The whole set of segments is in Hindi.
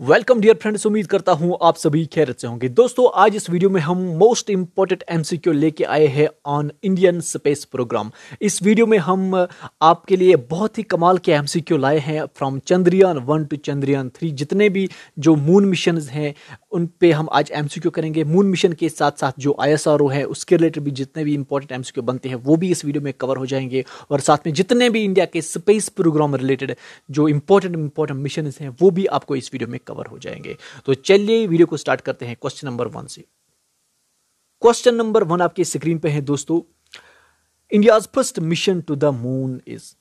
वेलकम डियर फ्रेंड्स उम्मीद करता हूं आप सभी खैर से होंगे दोस्तों आज इस वीडियो में हम मोस्ट इम्पोर्टेंट एमसीक्यू लेके आए हैं ऑन इंडियन स्पेस प्रोग्राम इस वीडियो में हम आपके लिए बहुत ही कमाल के एमसीक्यू लाए हैं from Chandrayaan one two Chandrayaan three जितने भी जो मून मिशन हैं उन पे हम आज एमसीक्यू करेंगे मून मिशन के साथ साथ जो आई है उसके रिलेटेड भी जितने भी इंपॉर्टेंट एमसीक्यू बनते हैं वो भी इस वीडियो में कवर हो जाएंगे और साथ में जितने भी इंडिया के स्पेस प्रोग्राम रिलेटेड जो इंपॉर्टेंट इंपॉर्टेंट मिशन हैं वो भी आपको इस वीडियो में कवर हो जाएंगे तो चलिए वीडियो को स्टार्ट करते हैं क्वेश्चन नंबर वन से क्वेश्चन नंबर वन आपके स्क्रीन पे है दोस्तों India first mission to the moon is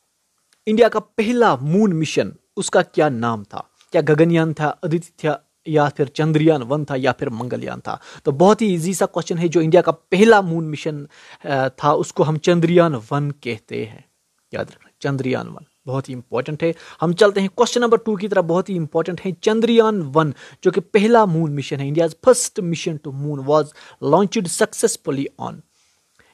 India का पहला मून मिशन उसका क्या नाम था क्या गगनयान था अदिति था या फिर चंद्रयान वन था या फिर मंगलयान था तो बहुत ही इजी सा क्वेश्चन है जो इंडिया का पहला मून मिशन था उसको हम चंद्रयान वन कहते हैं याद रखना चंद्रयान वन बहुत ही इंपॉर्टेंट है हम चलते हैं क्वेश्चन नंबर टू की तरफ बहुत ही इंपॉर्टेंट है चंद्रयान वन जो कि पहला मून मिशन है India first mission to moon was launch successfully on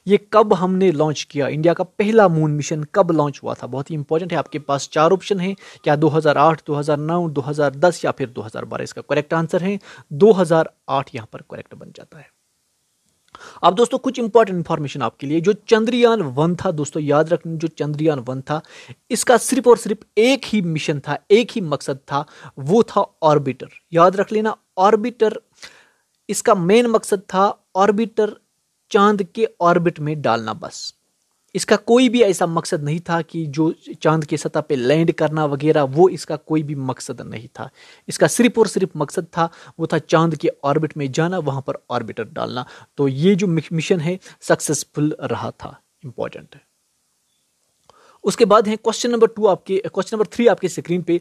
ये कब हमने लॉन्च किया इंडिया का पहला मून मिशन कब लॉन्च हुआ था बहुत ही इंपॉर्टेंट है आपके पास चार ऑप्शन हैं क्या 2008, 2009, 2010 या फिर 2012 इसका करेक्ट आंसर है 2008 यहां पर करेक्ट बन जाता है अब दोस्तों कुछ इंपॉर्टेंट इंफॉर्मेशन आपके लिए जो चंद्रयान वन था दोस्तों याद रखना जो चंद्रयान वन था इसका सिर्फ और सिर्फ एक ही मिशन था एक ही मकसद था वो था ऑर्बिटर याद रख लेना ऑर्बिटर इसका मेन मकसद था ऑर्बिटर चांद के ऑर्बिट में डालना बस इसका कोई भी ऐसा मकसद नहीं था कि जो चांद के सतह पे लैंड करना वगैरह वो इसका कोई भी मकसद नहीं था इसका सिर्फ और सिर्फ मकसद था वो था चांद के ऑर्बिट में जाना वहाँ पर ऑर्बिटर डालना तो ये जो मिशन है सक्सेसफुल रहा था इम्पॉर्टेंट उसके बाद है क्वेश्चन नंबर टू आपके क्वेश्चन नंबर थ्री आपके स्क्रीन पे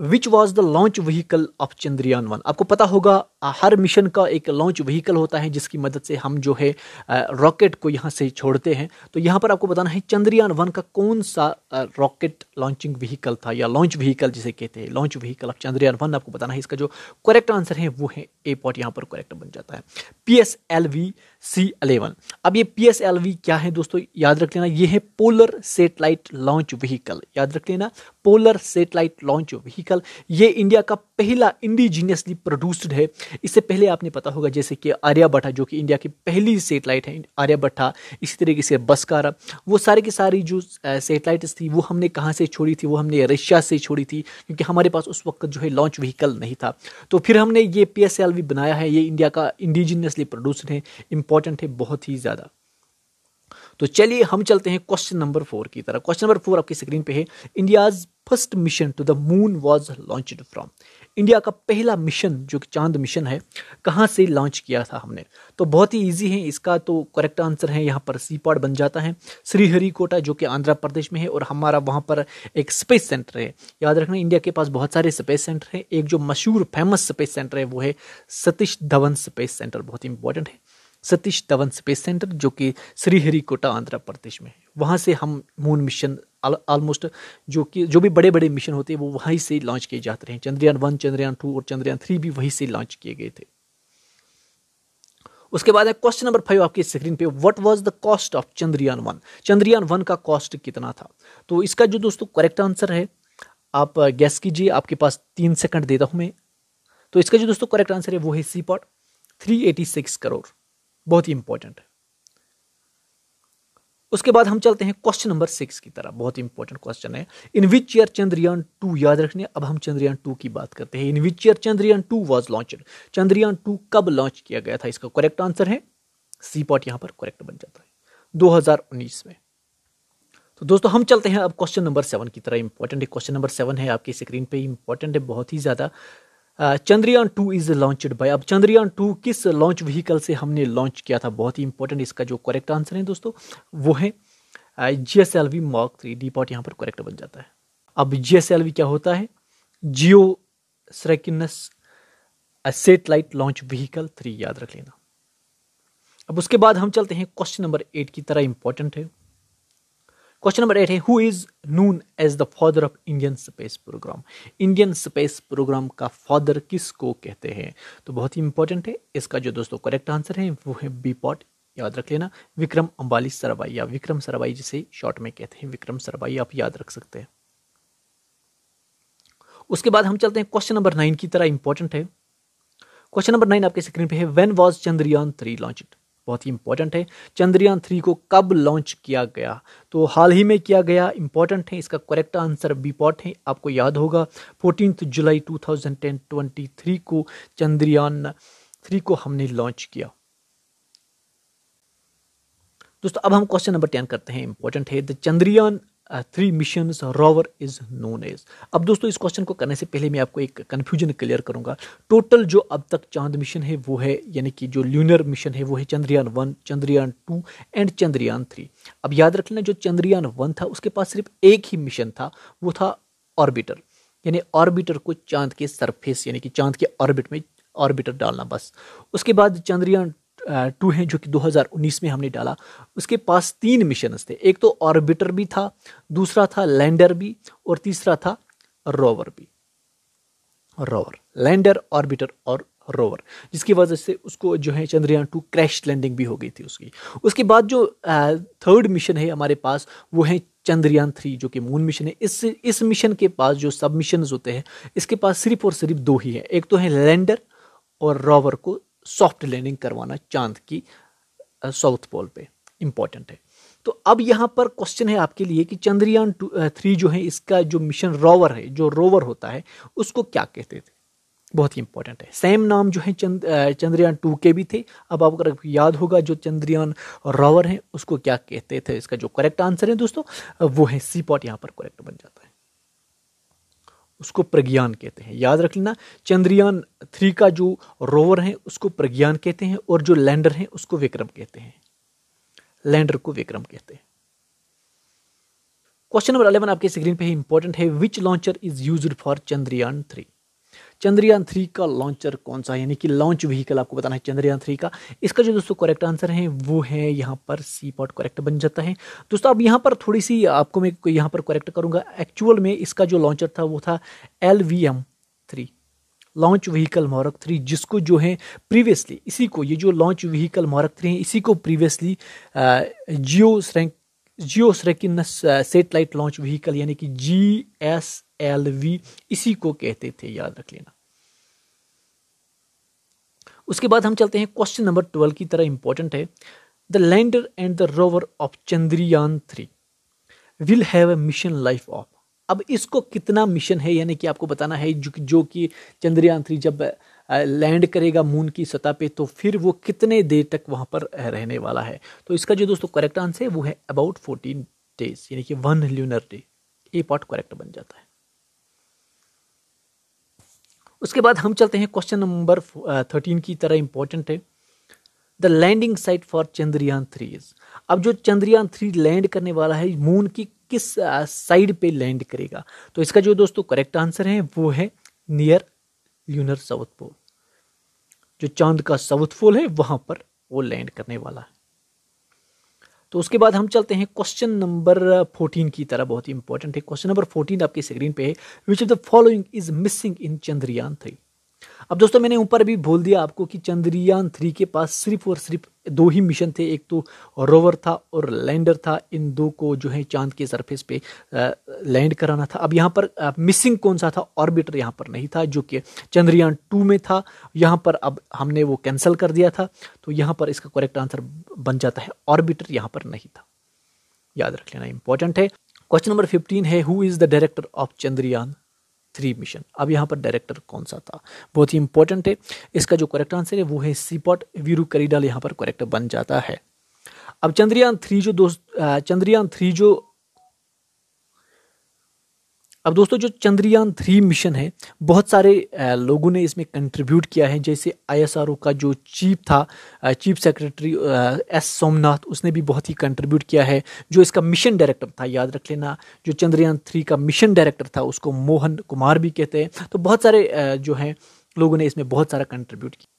which was the launch vehicle of Chandrayaan one आपको पता होगा हर मिशन का एक लॉन्च व्हीकल होता है जिसकी मदद से हम जो है रॉकेट को यहाँ से छोड़ते हैं तो यहाँ पर आपको बताना है चंद्रयान वन का कौन सा रॉकेट लॉन्चिंग व्हीकल था या लॉन्च व्हीकल जिसे कहते हैं launch vehicle of Chandrayaan one आपको बताना है इसका जो करेक्ट आंसर है वो है ए पॉट यहाँ पर करेक्ट बन जाता है P S L V C eleven अब ये पी एस एल वी क्या है दोस्तों याद रख लेना ये है पोलर सेटेलाइट लॉन्च व्हीकल याद रख लेना पोलर सेटेलाइट लॉन्च व्हीकल ये इंडिया का पहला इंडिजीनियसली प्रोड्यूस्ड है इससे पहले आपने पता होगा जैसे कि आर्याभट्टा जो कि इंडिया की पहली सेटेलाइट है आर्याभट्टा इसी तरीके से बस्कारा वो सारे की सारी जो सेटेलाइट्स थी वो हमने कहाँ से छोड़ी थी वो हमने रशिया से छोड़ी थी क्योंकि हमारे पास उस वक्त जो है लॉन्च व्हीकल नहीं था तो फिर हमने ये पी बनाया है ये इंडिया का इंडिजीनियसली प्रोड्यूस्ड है इंपॉर्टेंट है बहुत ही ज़्यादा तो चलिए हम चलते हैं क्वेश्चन नंबर फोर की तरफ क्वेश्चन नंबर फोर आपकी स्क्रीन पे है India's first mission to the moon was launch from India का पहला मिशन जो कि चांद मिशन है कहाँ से लॉन्च किया था हमने तो बहुत ही इजी है इसका तो करेक्ट आंसर है यहाँ पर सी पॉड बन जाता है श्रीहरिकोटा जो कि आंध्र प्रदेश में है और हमारा वहाँ पर एक स्पेस सेंटर है याद रखना इंडिया के पास बहुत सारे स्पेस सेंटर हैं एक जो मशहूर फेमस स्पेस सेंटर है वो है सतीश धवन स्पेस सेंटर बहुत ही इंपॉर्टेंट है सतीश धवन स्पेस सेंटर जो कि श्रीहरिकोटा आंध्र प्रदेश में है वहाँ से हम मून मिशन ऑलमोस्ट जो कि जो भी बड़े बड़े मिशन होते हैं वो वहीं से लॉन्च किए जाते हैं चंद्रयान वन चंद्रयान टू और चंद्रयान थ्री भी वहीं से लॉन्च किए गए थे उसके बाद है क्वेश्चन नंबर फाइव आपके स्क्रीन पे what was the cost of Chandrayaan one Chandrayaan one का कॉस्ट कितना था तो इसका जो दोस्तों करेक्ट आंसर है आप गैस कीजिए आपके पास तीन सेकंड देता हूं मैं तो इसका जो दोस्तों करेक्ट आंसर है वो है C part three eighty six crore बहुत ही इंपॉर्टेंट है उसके बाद हम चलते हैं क्वेश्चन नंबर सिक्स की तरफ बहुत इंपॉर्टेंट क्वेश्चन है in which year Chandrayaan two याद रखने अब हम चंद्रयान टू की बात करते हैं in which year Chandrayaan two was launch Chandrayaan two कब लॉन्च किया गया था इसका करेक्ट आंसर है सी पॉट यहां पर करेक्ट बन जाता है 2019 में तो दोस्तों हम चलते हैं अब क्वेश्चन नंबर सेवन की तरह इंपॉर्टेंट है क्वेश्चन नंबर सेवन है आपकी स्क्रीन पे इंपॉर्टेंट है बहुत ही ज़्यादा Chandrayaan two is launched by अब चंद्रयान टू किस लॉन्च व्हीकल से हमने लॉन्च किया था बहुत ही इंपॉर्टेंट इसका जो करेक्ट आंसर है दोस्तों वो है G S L V mark three D part यहाँ पर करेक्ट बन जाता है अब जी एस एल वी क्या होता है geosynchronous satellite launch vehicle three याद रख लेना अब उसके बाद हम चलते हैं क्वेश्चन नंबर एट की तरह इंपॉर्टेंट है क्वेश्चन नंबर एट है who is known as the father of Indian space program Indian space program का फादर किसको कहते हैं तो बहुत ही इंपॉर्टेंट है इसका जो दोस्तों करेक्ट आंसर है वो है बी पॉट याद रख लेना विक्रम अंबाली सरबाई या विक्रम सरबाई जिसे शॉर्ट में कहते हैं विक्रम सरबाई आप याद रख सकते हैं उसके बाद हम चलते हैं क्वेश्चन नंबर नाइन की तरह इंपॉर्टेंट है क्वेश्चन नंबर नाइन आपके स्क्रीन पे है when was Chandrayaan three launch बहुत ही इंपॉर्टेंट है चंद्रयान थ्री को कब लॉन्च किया गया तो हाल ही में किया गया इंपॉर्टेंट है इसका करेक्ट आंसर बी पॉट है आपको याद होगा fourteen July two thousand ten twenty three को चंद्रयान थ्री को हमने लॉन्च किया दोस्तों अब हम क्वेश्चन नंबर टेन करते हैं इंपॉर्टेंट है the Chandrayaan three mission rover is known as अब दोस्तों इस क्वेश्चन को करने से पहले मैं आपको एक कन्फ्यूजन क्लियर करूंगा टोटल जो अब तक चांद मिशन है वो है यानी कि जो ल्यूनर मिशन है वो है Chandrayaan one Chandrayaan two and Chandrayaan three अब याद रख लेना जो चंद्रयान वन था उसके पास सिर्फ एक ही मिशन था वो था ऑर्बिटर यानी ऑर्बिटर को चांद के सरफेस यानी कि चांद के ऑर्बिट में ऑर्बिटर डालना बस उसके बाद चंद्रयान टू हैं जो कि 2019 में हमने डाला उसके पास तीन मिशनस थे एक तो ऑर्बिटर भी था दूसरा था लैंडर भी और तीसरा था रोवर भी रोवर लैंडर ऑर्बिटर और रोवर जिसकी वजह से उसको जो है चंद्रयान टू क्रैश लैंडिंग भी हो गई थी उसकी उसके बाद जो थर्ड मिशन है हमारे पास वो है चंद्रयान थ्री जो कि मून मिशन है इस इस मिशन के पास जो सब मिशन होते हैं इसके पास सिर्फ और सिर्फ दो ही हैं एक तो है लैंडर और रोवर को सॉफ्ट लैंडिंग करवाना चांद की साउथ पोल पे इंपॉर्टेंट है तो अब यहाँ पर क्वेश्चन है आपके लिए कि चंद्रयान टू थ्री जो है इसका जो मिशन रोवर है जो रोवर होता है उसको क्या कहते थे बहुत ही इंपॉर्टेंट है सेम नाम जो है चंद चंद्रयान टू के भी थे अब आप अगर याद होगा जो चंद्रयान रोवर है उसको क्या कहते थे इसका जो करेक्ट आंसर है दोस्तों वो है सी पॉट यहाँ पर करेक्ट बन जाता है उसको प्रज्ञान कहते हैं याद रख लेना चंद्रयान थ्री का जो रोवर है उसको प्रज्ञान कहते हैं और जो लैंडर है उसको विक्रम कहते हैं लैंडर को विक्रम कहते हैं क्वेश्चन नंबर अलेवन आपके स्क्रीन पे है इंपॉर्टेंट है which launcher is use for Chandrayaan three Chandrayaan three का लॉन्चर कौन सा है यानी कि लॉन्च व्हीकल आपको बताना है चंद्रयान थ्री का इसका जो दोस्तों करेक्ट आंसर है वो है यहाँ पर सी पॉट करेक्ट बन जाता है दोस्तों अब यहाँ पर थोड़ी सी आपको मैं यहाँ पर करेक्ट करूँगा एक्चुअल में इसका जो लॉन्चर था वो था L V M three launch vehicle mark three जिसको जो है प्रीवियसली इसी को ये जो लॉन्च व्हीकल मोरक थ्री है इसी को प्रीवियसली जियो श्रैंक जियो स्रेकिन सेटेलाइट लॉन्च व्हीकल यानी कि जी एस एल वी इसी को कहते थे याद रख लेना उसके बाद हम चलते हैं क्वेश्चन नंबर ट्वेल्व की तरह इंपॉर्टेंट है the lander and the rover of Chandrayaan three will have a mission life of अब इसको कितना मिशन है यानी कि आपको बताना है जो, जो कि चंद्रयान थ्री जब लैंड करेगा मून की सतह पे तो फिर वो कितने देर तक वहां पर रहने वाला है तो इसका जो दोस्तों करेक्ट आंसर है वो है अबाउट फोर्टीन डेज यानी कि वन ल्यूनर डे ये पार्ट करेक्ट बन जाता है उसके बाद हम चलते हैं क्वेश्चन नंबर थर्टीन की तरह इंपॉर्टेंट है the landing site for Chandrayaan three is अब जो चंद्रयान थ्री लैंड करने वाला है मून की किस साइड uh, पे लैंड करेगा तो इसका जो दोस्तों करेक्ट आंसर है वो है नियर ल्यूनर साउथ पोल जो चांद का साउथ पोल है वहां पर वो लैंड करने वाला है तो उसके बाद हम चलते हैं क्वेश्चन नंबर फोर्टीन की तरह बहुत ही इंपॉर्टेंट है क्वेश्चन नंबर फोर्टीन आपकी स्क्रीन पे है which of the following is missing in Chandrayaan three अब दोस्तों मैंने ऊपर भी बोल दिया आपको कि चंद्रयान थ्री के पास सिर्फ और सिर्फ दो ही मिशन थे एक तो रोवर था और लैंडर था इन दो को जो है चांद के सरफेस पे लैंड कराना था अब यहाँ पर मिसिंग कौन सा था ऑर्बिटर यहाँ पर नहीं था जो कि चंद्रयान टू में था यहाँ पर अब हमने वो कैंसिल कर दिया था तो यहाँ पर इसका करेक्ट आंसर बन जाता है ऑर्बिटर यहाँ पर नहीं था याद रख लेना इंपॉर्टेंट है क्वेश्चन नंबर फिफ्टीन है who is the director of Chandrayaan three mission अब यहाँ पर डायरेक्टर कौन सा था बहुत ही इंपॉर्टेंट है इसका जो करेक्ट आंसर है वो है सीपॉट वीरू करीडल यहाँ पर करेक्ट बन जाता है अब चंद्रयान थ्री जो दोस्त चंद्रयान थ्री जो अब दोस्तों जो चंद्रयान थ्री मिशन है बहुत सारे लोगों ने इसमें कंट्रीब्यूट किया है जैसे आईएसआरओ का जो चीफ था चीफ सेक्रेटरी एस सोमनाथ उसने भी बहुत ही कंट्रीब्यूट किया है जो इसका मिशन डायरेक्टर था याद रख लेना जो चंद्रयान थ्री का मिशन डायरेक्टर था उसको मोहन कुमार भी कहते हैं तो बहुत सारे जो हैं लोगों ने इसमें बहुत सारा कंट्रीब्यूट किया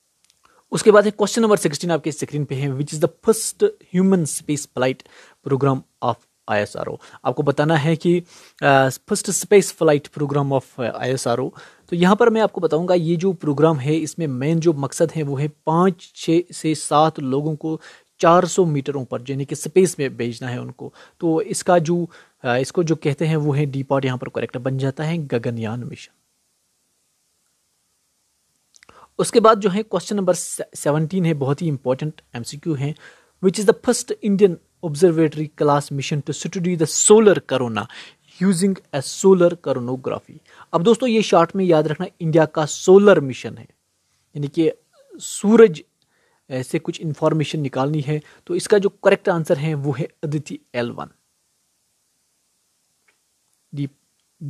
उसके बाद है क्वेश्चन नंबर सिक्सटीन आपके स्क्रीन पे है which is the first human space flight program of I S R O आपको बताना है कि first space flight program of I S R O तो यहाँ पर मैं आपको बताऊंगा ये जो प्रोग्राम है इसमें मेन जो मकसद है वो है पाँच छः से सात लोगों को 400 मीटरों पर यानी कि स्पेस में भेजना है उनको तो इसका जो इसको जो कहते हैं वो है डी पॉट यहाँ पर करेक्ट बन जाता है गगनयान मिशन उसके बाद जो है क्वेश्चन नंबर सेवनटीन है बहुत ही इंपॉर्टेंट एमसीक्यू सी है which is the first Indian observatory class mission to study the solar corona using a solar coronagraphy अब दोस्तों ये शॉर्ट में याद रखना इंडिया का सोलर मिशन है यानी कि सूरज से कुछ इंफॉर्मेशन निकालनी है तो इसका जो करेक्ट आंसर है वो है Aditya L one D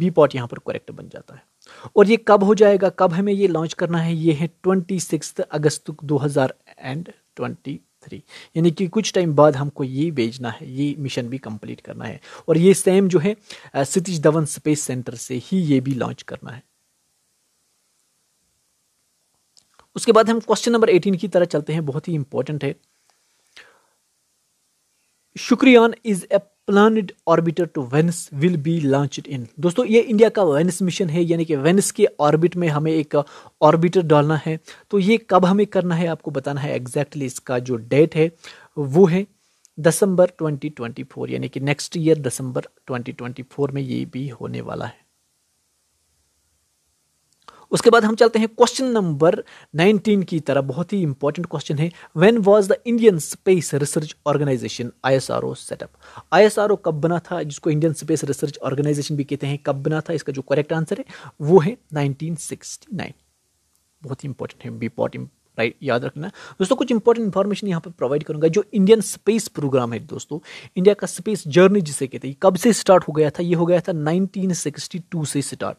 B part यहाँ पर करेक्ट बन जाता है और ये कब हो जाएगा कब हमें ये लॉन्च करना है ये है ट्वेंटी सिक्स अगस्त दो हज़ार एंड ट्वेंटी थ्री यानी कि कुछ टाइम बाद हमको ये भेजना है ये मिशन भी कंप्लीट करना है और ये सेम जो है सतीश धवन स्पेस सेंटर से ही ये भी लॉन्च करना है उसके बाद हम क्वेश्चन नंबर एटीन की तरह चलते हैं बहुत ही इंपॉर्टेंट है Shukrayaan is a planned orbiter to Venus will be launch in दोस्तों ये इंडिया का वेनिस मिशन है यानी कि वेनिस के ऑर्बिट में हमें एक ऑर्बिटर डालना है तो ये कब हमें करना है आपको बताना है एग्जैक्टली इसका जो डेट है वो है दिसंबर 2024 यानी कि नेक्स्ट ईयर दिसंबर 2024 में ये भी होने वाला है उसके बाद हम चलते हैं क्वेश्चन नंबर 19 की तरफ बहुत ही इंपॉर्टेंट क्वेश्चन है when was the Indian space research organisation ISRO set up ISRO कब बना था जिसको इंडियन स्पेस रिसर्च ऑर्गेनाइजेशन भी कहते हैं कब बना था इसका जो करेक्ट आंसर है वो है नाइनटीन बहुत ही इंपॉर्टेंट है बी पॉट राइट याद रखना दोस्तों कुछ इंपॉर्टेंट इंफॉर्मेशन यहाँ पर प्रोवाइड करूँगा जो इंडियन स्पेस प्रोग्राम है दोस्तों इंडिया का स्पेस जर्नी जिसे कहते हैं कब से स्टार्ट हो गया था ये हो गया था 1962 से स्टार्ट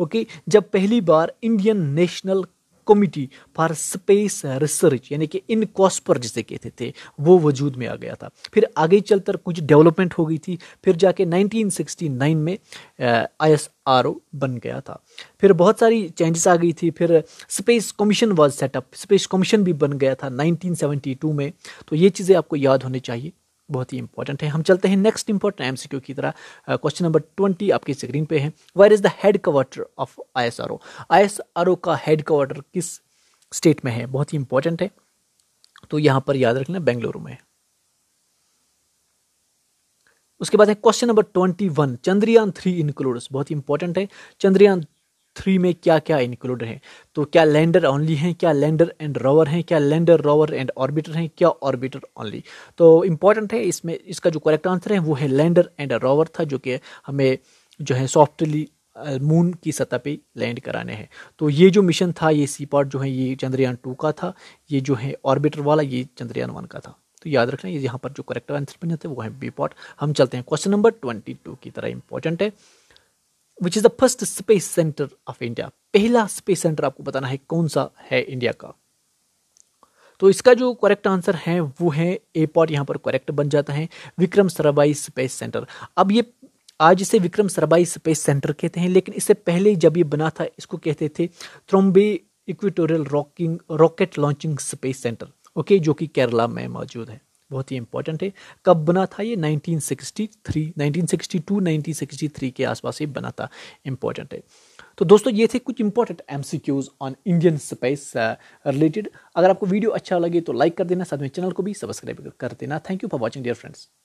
ओके जब पहली बार Indian national committee for space research यानी कि इन कॉस्पर जिसे कहते थे वो वजूद में आ गया था फिर आगे चलकर कुछ डेवलपमेंट हो गई थी फिर जाके 1969 में आई एस आर ओ बन गया था फिर बहुत सारी चेंजेस आ गई थी फिर space commission was set up space commission भी बन गया था 1972 में तो ये चीज़ें आपको याद होनी चाहिए बहुत ही इंपॉर्टेंट है हम चलते हैं नेक्स्ट इंपॉर्टेंट एमसीक्यू की तरह क्वेश्चन नंबर ट्वेंटी आपकी स्क्रीन पे है where is the headquarter of I I S S R O R O का हेड क्वार्टर किस स्टेट में है बहुत ही इंपॉर्टेंट है तो यहां पर याद रखना बेंगलुरु में उसके बाद है question number twenty one Chandrayaan three includes बहुत ही इंपॉर्टेंट है चंद्रयान थ्री में क्या क्या इंक्लूड है तो क्या लैंडर ओनली हैं क्या लैंडर एंड रोवर हैं क्या लैंडर रोवर एंड ऑर्बिटर हैं क्या ऑर्बिटर ओनली तो इंपॉर्टेंट है इसमें इसका जो करेक्ट आंसर है वो है लैंडर एंड रोवर था जो कि हमें जो है सॉफ्टली मून uh, की सतह पे लैंड कराने हैं तो ये जो मिशन था ये सी पार्ट जो है ये चंद्रयान टू का था ये जो है ऑर्बिटर वाला ये चंद्रयान वन का था तो याद रखना ये यहाँ पर जो करेक्ट आंसर बन जाते हैं वो है बी पॉट हम चलते हैं क्वेश्चन नंबर ट्वेंटी टू की तरह इंपॉर्टेंट है which is the first space centre of India पहला स्पेस सेंटर आपको बताना है कौन सा है इंडिया का तो इसका जो करेक्ट आंसर है वो है ए पॉट यहाँ पर करेक्ट बन जाता है विक्रम सराबाई स्पेस सेंटर अब ये आज इसे विक्रम सराबाई स्पेस सेंटर कहते हैं लेकिन इससे पहले जब ये बना था इसको कहते थे Thumba equatorial rocking rocket launching space centre okay जो कि केरला में मौजूद है बहुत ही इंपॉर्टेंट है कब बना था ये 1963 1962 1963 के आसपास ये बना था इंपॉर्टेंट है तो दोस्तों ये थे कुछ important M on Indian space related अगर आपको वीडियो अच्छा लगे तो लाइक कर देना साथ में चैनल को भी सब्सक्राइब कर देना thank you for watching dear friends